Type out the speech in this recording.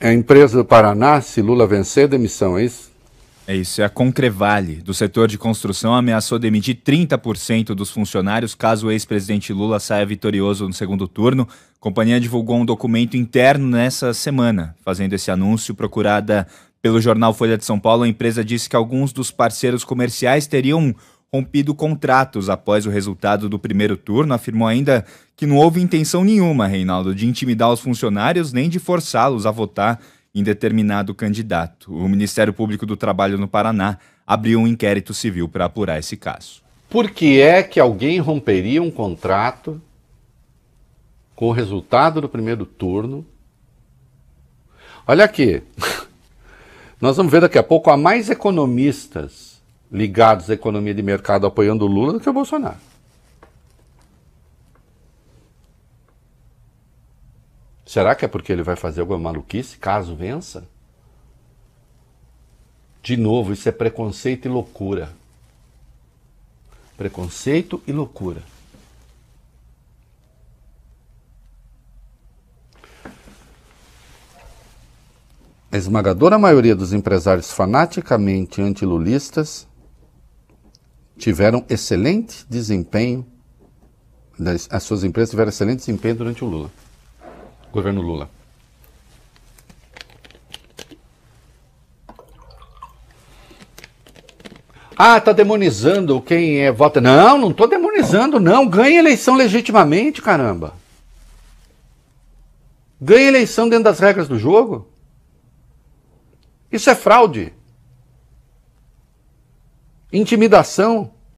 É a empresa do Paraná, se Lula vencer, demissão, é isso? É isso, é a Concrevale, do setor de construção, ameaçou demitir 30% dos funcionários caso o ex-presidente Lula saia vitorioso no segundo turno. A companhia divulgou um documento interno nessa semana, fazendo esse anúncio. Procurada pelo jornal Folha de São Paulo, a empresa disse que alguns dos parceiros comerciais teriam rompido contratos após o resultado do primeiro turno, afirmou ainda que não houve intenção nenhuma, Reinaldo, de intimidar os funcionários nem de forçá-los a votar em determinado candidato. O Ministério Público do Trabalho no Paraná abriu um inquérito civil para apurar esse caso. Por que é que alguém romperia um contrato com o resultado do primeiro turno? Olha aqui, nós vamos ver daqui a pouco há mais economistas ligados à economia de mercado apoiando o Lula do que o Bolsonaro. Será que é porque ele vai fazer alguma maluquice caso vença? De novo, isso é preconceito e loucura. Preconceito e loucura. A esmagadora maioria dos empresários fanaticamente antilulistas tiveram excelente desempenho, né, as suas empresas tiveram excelente desempenho durante o Lula, governo Lula. Ah, tá demonizando quem é vota. Não, não tô demonizando, não. Ganha eleição legitimamente, caramba. Ganha eleição dentro das regras do jogo. Isso é fraude intimidação